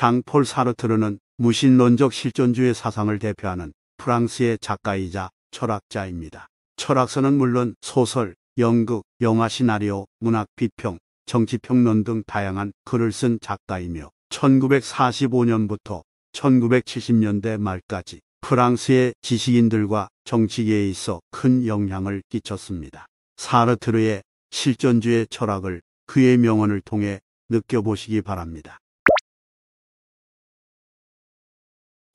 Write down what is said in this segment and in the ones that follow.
장 폴 사르트르는 무신론적 실존주의 사상을 대표하는 프랑스의 작가이자 철학자입니다. 철학서는 물론 소설, 연극, 영화 시나리오, 문학 비평, 정치평론 등 다양한 글을 쓴 작가이며 1945년부터 1970년대 말까지 프랑스의 지식인들과 정치계에 있어 큰 영향을 끼쳤습니다. 사르트르의 실존주의 철학을 그의 명언을 통해 느껴보시기 바랍니다.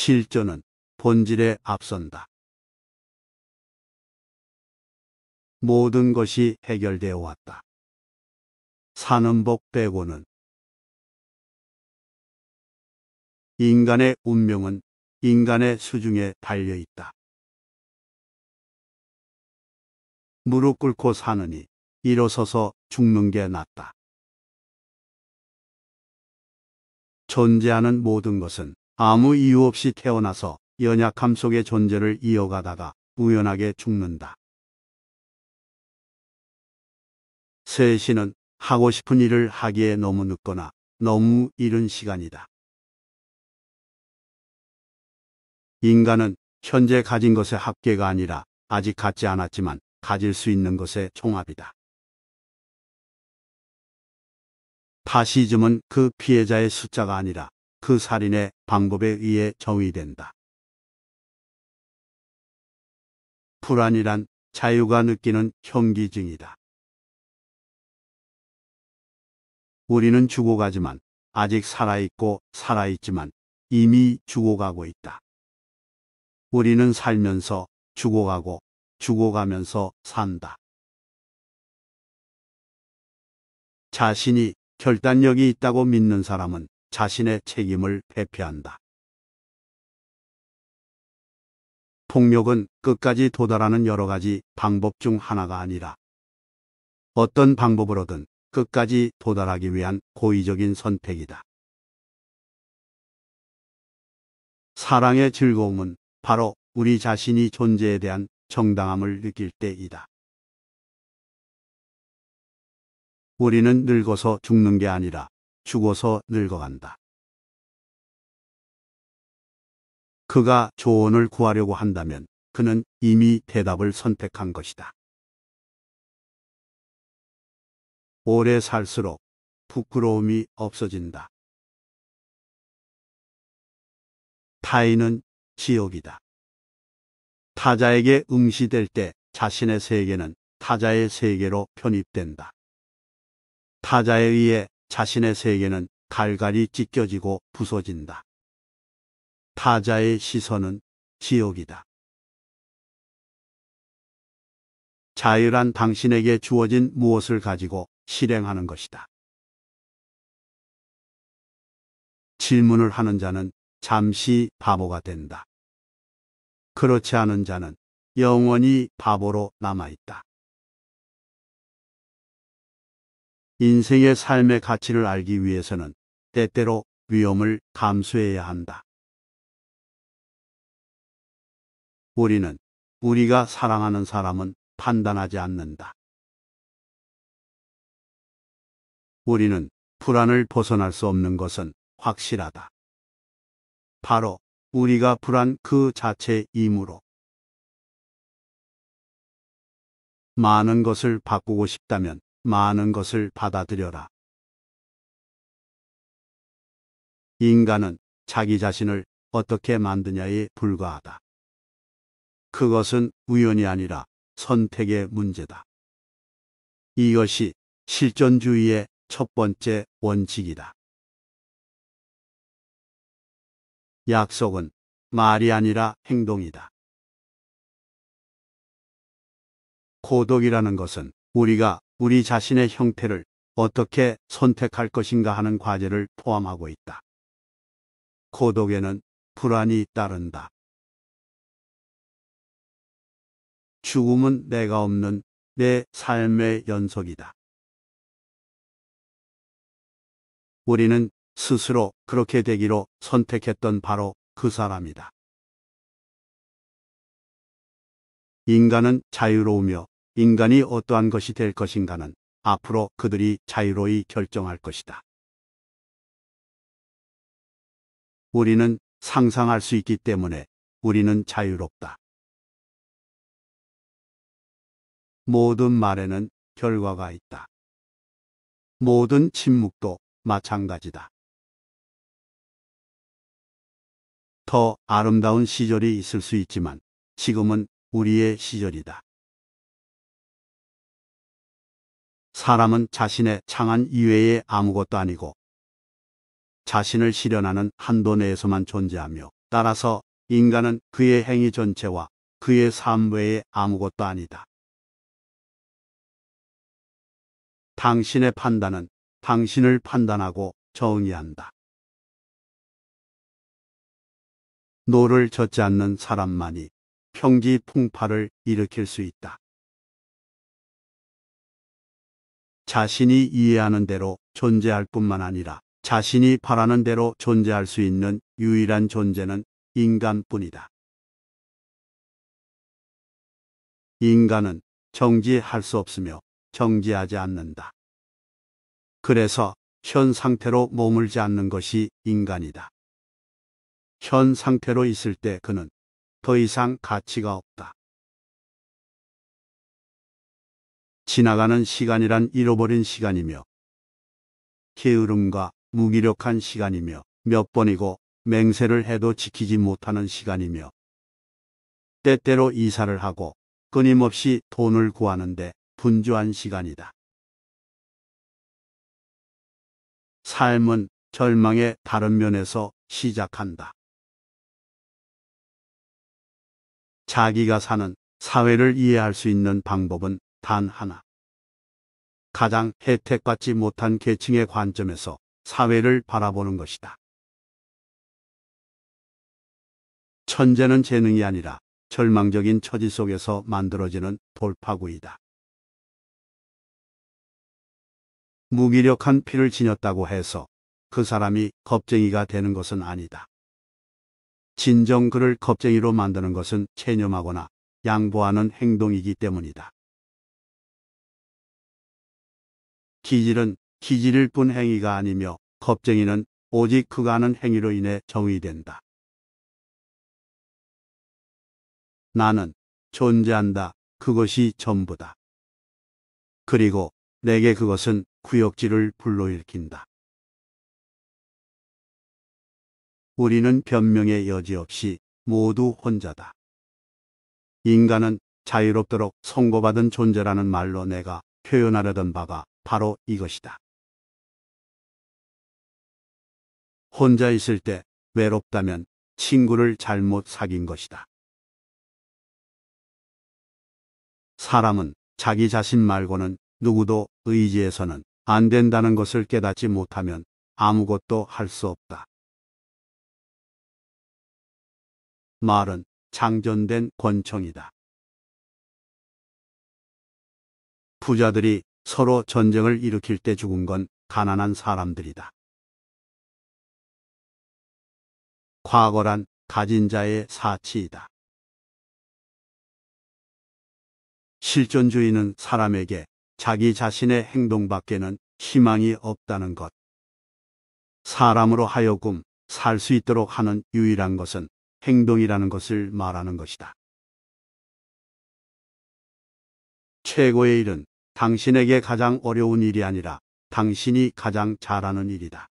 실존은 본질에 앞선다. 모든 것이 해결되어 왔다. 사는 법 빼고는 인간의 운명은 인간의 수중에 달려 있다. 무릎 꿇고 사느니 일어서서 죽는 게 낫다. 존재하는 모든 것은 아무 이유 없이 태어나서 연약함 속의 존재를 이어가다가 우연하게 죽는다. 세시는 하고 싶은 일을 하기에 너무 늦거나 너무 이른 시간이다. 인간은 현재 가진 것의 합계가 아니라 아직 갖지 않았지만 가질 수 있는 것의 종합이다. 파시즘은 그 피해자의 숫자가 아니라 그 살인의 방법에 의해 정의된다. 불안이란 자유가 느끼는 현기증이다. 우리는 죽어가지만 아직 살아있고 살아있지만 이미 죽어가고 있다. 우리는 살면서 죽어가고 죽어가면서 산다. 자신이 결단력이 있다고 믿는 사람은 자신의 책임을 회피한다. 폭력은 끝까지 도달하는 여러 가지 방법 중 하나가 아니라 어떤 방법으로든 끝까지 도달하기 위한 고의적인 선택이다. 사랑의 즐거움은 바로 우리 자신이 존재에 대한 정당함을 느낄 때이다. 우리는 늙어서 죽는 게 아니라 죽어서 늙어간다. 그가 조언을 구하려고 한다면 그는 이미 대답을 선택한 것이다. 오래 살수록 부끄러움이 없어진다. 타인은 지옥이다. 타자에게 응시될 때 자신의 세계는 타자의 세계로 편입된다. 타자에 의해 자신의 세계는 갈갈이 찢겨지고 부서진다. 타자의 시선은 지옥이다. 자유란 당신에게 주어진 무엇을 가지고 실행하는 것이다. 질문을 하는 자는 잠시 바보가 된다. 그렇지 않은 자는 영원히 바보로 남아있다. 인생의 삶의 가치를 알기 위해서는 때때로 위험을 감수해야 한다. 우리는 우리가 사랑하는 사람은 판단하지 않는다. 우리는 불안을 벗어날 수 없는 것은 확실하다. 바로 우리가 불안 그 자체이므로 많은 것을 바꾸고 싶다면 많은 것을 받아들여라. 인간은 자기 자신을 어떻게 만드냐에 불과하다. 그것은 우연이 아니라 선택의 문제다. 이것이 실존주의의 첫 번째 원칙이다. 약속은 말이 아니라 행동이다. 고독이라는 것은 우리가 우리 자신의 형태를 어떻게 선택할 것인가 하는 과제를 포함하고 있다. 고독에는 불안이 따른다. 죽음은 내가 없는 내 삶의 연속이다. 우리는 스스로 그렇게 되기로 선택했던 바로 그 사람이다. 인간은 자유로우며 인간이 어떠한 것이 될 것인가는 앞으로 그들이 자유로이 결정할 것이다. 우리는 상상할 수 있기 때문에 우리는 자유롭다. 모든 말에는 결과가 있다. 모든 침묵도 마찬가지다. 더 아름다운 시절이 있을 수 있지만 지금은 우리의 시절이다. 사람은 자신의 창안 이외의 아무것도 아니고 자신을 실현하는 한도 내에서만 존재하며 따라서 인간은 그의 행위 전체와 그의 삶 외에 아무것도 아니다. 당신의 판단은 당신을 판단하고 정의한다. 노를 젓지 않는 사람만이 평지 풍파를 일으킬 수 있다. 자신이 이해하는 대로 존재할 뿐만 아니라 자신이 바라는 대로 존재할 수 있는 유일한 존재는 인간뿐이다. 인간은 정지할 수 없으며 정지하지 않는다. 그래서 현 상태로 머물지 않는 것이 인간이다. 현 상태로 있을 때 그는 더 이상 가치가 없다. 지나가는 시간이란 잃어버린 시간이며 게으름과 무기력한 시간이며 몇 번이고 맹세를 해도 지키지 못하는 시간이며 때때로 이사를 하고 끊임없이 돈을 구하는데 분주한 시간이다. 삶은 절망의 다른 면에서 시작한다. 자기가 사는 사회를 이해할 수 있는 방법은 단 하나. 가장 혜택받지 못한 계층의 관점에서 사회를 바라보는 것이다. 천재는 재능이 아니라 절망적인 처지 속에서 만들어지는 돌파구이다. 무기력한 피를 지녔다고 해서 그 사람이 겁쟁이가 되는 것은 아니다. 진정 그를 겁쟁이로 만드는 것은 체념하거나 양보하는 행동이기 때문이다. 기질은 기질일 뿐 행위가 아니며 겁쟁이는 오직 그가 하는 행위로 인해 정의된다. 나는 존재한다. 그것이 전부다. 그리고 내게 그것은 구역질을 불러일킨다 우리는 변명의 여지 없이 모두 혼자다. 인간은 자유롭도록 선고받은 존재라는 말로 내가 표현하려던 바가 바로 이것이다. 혼자 있을 때 외롭다면 친구를 잘못 사귄 것이다. 사람은 자기 자신 말고는 누구도 의지해서는 안 된다는 것을 깨닫지 못하면 아무것도 할 수 없다. 말은 장전된 권총이다. 부자들이 서로 전쟁을 일으킬 때 죽은 건 가난한 사람들이다. 과거란 가진 자의 사치이다. 실존주의는 사람에게 자기 자신의 행동 밖에는 희망이 없다는 것. 사람으로 하여금 살 수 있도록 하는 유일한 것은 행동이라는 것을 말하는 것이다. 최고의 일은 당신에게 가장 어려운 일이 아니라 당신이 가장 잘하는 일이다.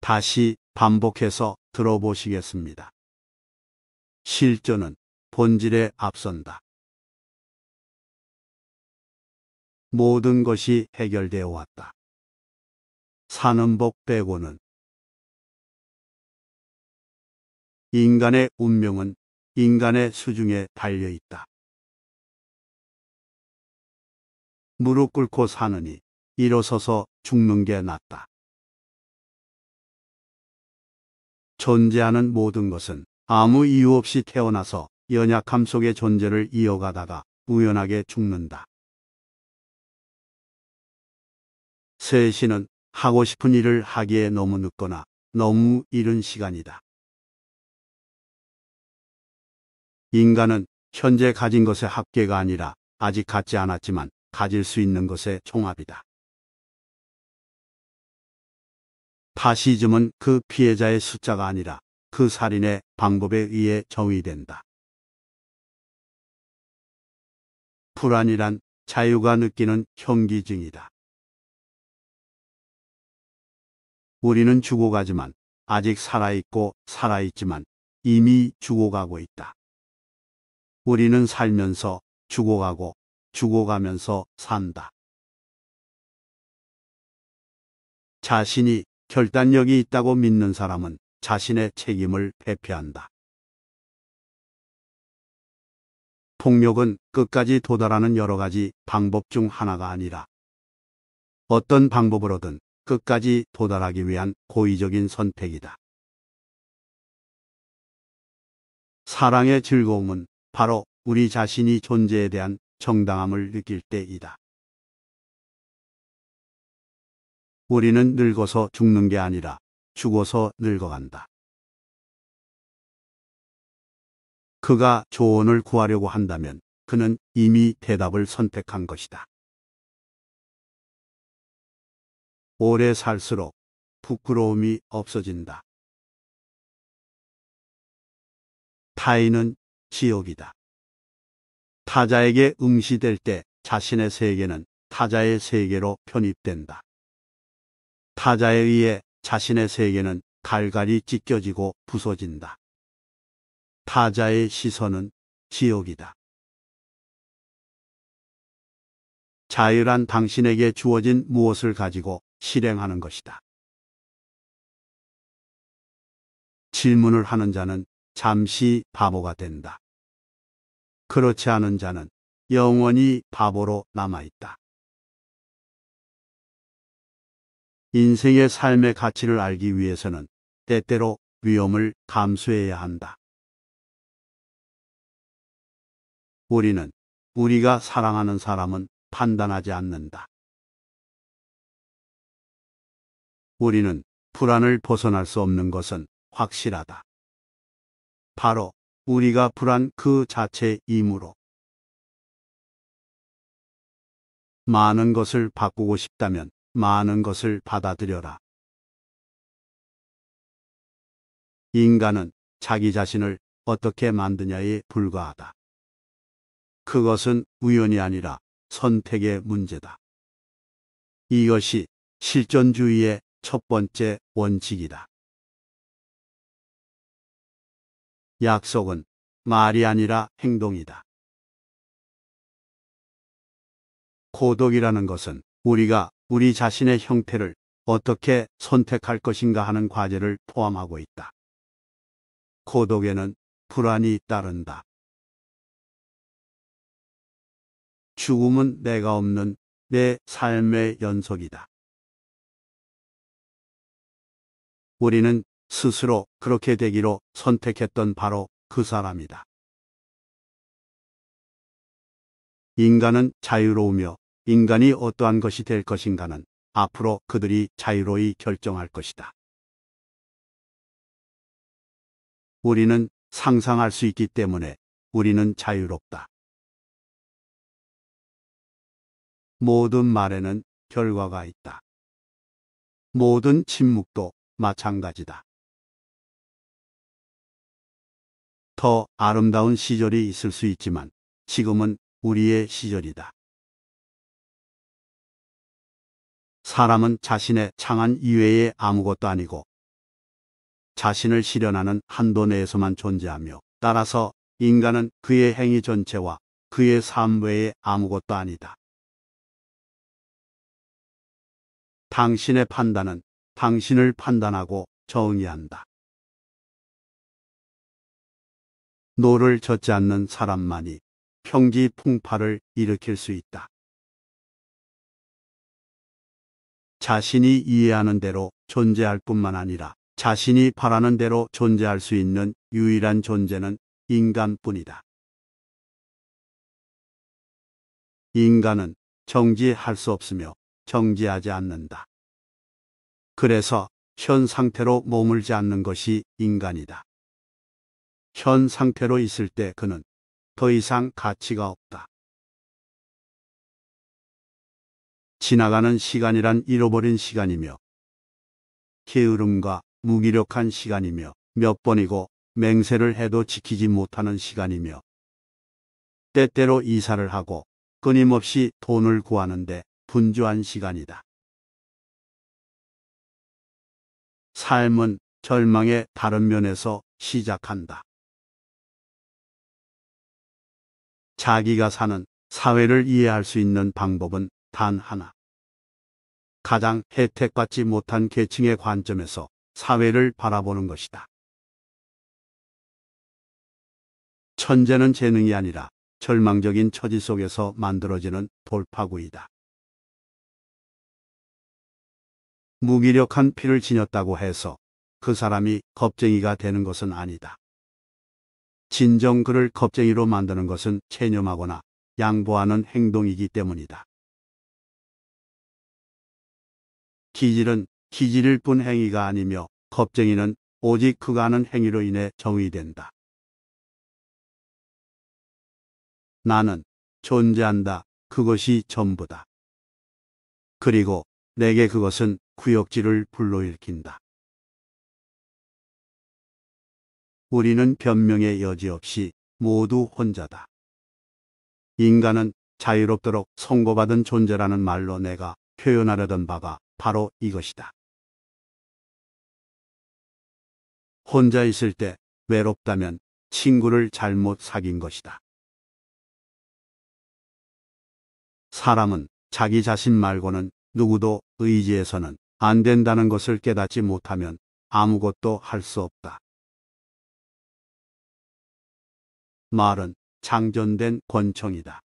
다시 반복해서 들어보시겠습니다. 실전은 본질에 앞선다. 모든 것이 해결되어 왔다. 사는 법 빼고는 인간의 운명은 인간의 수중에 달려 있다. 무릎 꿇고 사느니 일어서서 죽는 게 낫다. 존재하는 모든 것은 아무 이유 없이 태어나서 연약함 속의 존재를 이어가다가 우연하게 죽는다. 세시는 하고 싶은 일을 하기에 너무 늦거나 너무 이른 시간이다. 인간은 현재 가진 것의 합계가 아니라 아직 갖지 않았지만 가질 수 있는 것의 종합이다. 파시즘은 그 피해자의 숫자가 아니라 그 살인의 방법에 의해 정의된다. 불안이란 자유가 느끼는 현기증이다. 우리는 죽어가지만 아직 살아있고 살아있지만 이미 죽어가고 있다. 우리는 살면서 죽어가고 죽어가면서 산다. 자신이 결단력이 있다고 믿는 사람은 자신의 책임을 회피한다. 폭력은 끝까지 도달하는 여러 가지 방법 중 하나가 아니라 어떤 방법으로든 끝까지 도달하기 위한 고의적인 선택이다. 사랑의 즐거움은 바로 우리 자신이 존재에 대한 정당함을 느낄 때이다. 우리는 늙어서 죽는 게 아니라 죽어서 늙어간다. 그가 조언을 구하려고 한다면 그는 이미 대답을 선택한 것이다. 오래 살수록 부끄러움이 없어진다. 타인은 지옥이다. 타자에게 응시될 때 자신의 세계는 타자의 세계로 편입된다. 타자에 의해 자신의 세계는 갈갈이 찢겨지고 부서진다. 타자의 시선은 지옥이다. 자유란 당신에게 주어진 무엇을 가지고 실행하는 것이다. 질문을 하는 자는 잠시 바보가 된다. 그렇지 않은 자는 영원히 바보로 남아있다. 인생의 삶의 가치를 알기 위해서는 때때로 위험을 감수해야 한다. 우리는 우리가 사랑하는 사람은 판단하지 않는다. 우리는 불안을 벗어날 수 없는 것은 확실하다. 바로 우리가 불안 그 자체이므로. 많은 것을 바꾸고 싶다면 많은 것을 받아들여라. 인간은 자기 자신을 어떻게 만드냐에 불과하다. 그것은 우연이 아니라 선택의 문제다. 이것이 실존주의의 첫 번째 원칙이다. 약속은 말이 아니라 행동이다. 고독이라는 것은 우리가 우리 자신의 형태를 어떻게 선택할 것인가 하는 과제를 포함하고 있다. 고독에는 불안이 따른다. 죽음은 내가 없는 내 삶의 연속이다. 우리는 스스로 그렇게 되기로 선택했던 바로 그 사람이다. 인간은 자유로우며 인간이 어떠한 것이 될 것인가는 앞으로 그들이 자유로이 결정할 것이다. 우리는 상상할 수 있기 때문에 우리는 자유롭다. 모든 말에는 결과가 있다. 모든 침묵도 마찬가지다. 더 아름다운 시절이 있을 수 있지만 지금은 우리의 시절이다. 사람은 자신의 창안 이외의 아무것도 아니고 자신을 실현하는 한도 내에서만 존재하며 따라서 인간은 그의 행위 전체와 그의 삶 외에 아무것도 아니다. 당신의 판단은 당신을 판단하고 정의한다. 노를 젓지 않는 사람만이 평지 풍파를 일으킬 수 있다. 자신이 이해하는 대로 존재할 뿐만 아니라 자신이 바라는 대로 존재할 수 있는 유일한 존재는 인간뿐이다. 인간은 정지할 수 없으며 정지하지 않는다. 그래서 현 상태로 머물지 않는 것이 인간이다. 현 상태로 있을 때 그는 더 이상 가치가 없다. 지나가는 시간이란 잃어버린 시간이며 게으름과 무기력한 시간이며 몇 번이고 맹세를 해도 지키지 못하는 시간이며 때때로 이사를 하고 끊임없이 돈을 구하는데 분주한 시간이다. 삶은 절망의 다른 면에서 시작한다. 자기가 사는 사회를 이해할 수 있는 방법은 단 하나. 가장 혜택받지 못한 계층의 관점에서 사회를 바라보는 것이다. 천재는 재능이 아니라 절망적인 처지 속에서 만들어지는 돌파구이다. 무기력한 피를 지녔다고 해서 그 사람이 겁쟁이가 되는 것은 아니다. 진정 그를 겁쟁이로 만드는 것은 체념하거나 양보하는 행동이기 때문이다. 기질은 기질일 뿐 행위가 아니며 겁쟁이는 오직 그가 하는 행위로 인해 정의된다. 나는 존재한다. 그것이 전부다. 그리고 내게 그것은 구역질을 불러일으킨다. 우리는 변명의 여지 없이 모두 혼자다. 인간은 자유롭도록 선고받은 존재라는 말로 내가 표현하려던 바가 바로 이것이다. 혼자 있을 때 외롭다면 친구를 잘못 사귄 것이다. 사람은 자기 자신 말고는 누구도 의지해서는 안 된다는 것을 깨닫지 못하면 아무것도 할 수 없다. 말은 장전된 권총이다.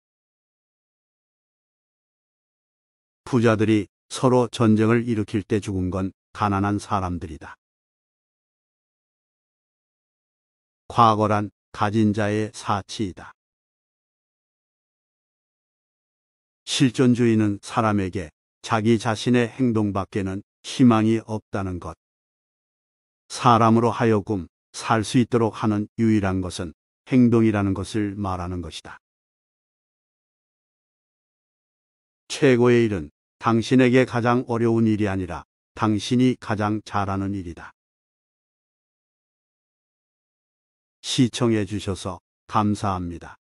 부자들이 서로 전쟁을 일으킬 때 죽은 건 가난한 사람들이다. 과거란 가진 자의 사치이다. 실존주의는 사람에게 자기 자신의 행동밖에는 희망이 없다는 것. 사람으로 하여금 살 수 있도록 하는 유일한 것은 행동이라는 것을 말하는 것이다. 최고의 일은 당신에게 가장 어려운 일이 아니라 당신이 가장 잘하는 일이다. 시청해 주셔서 감사합니다.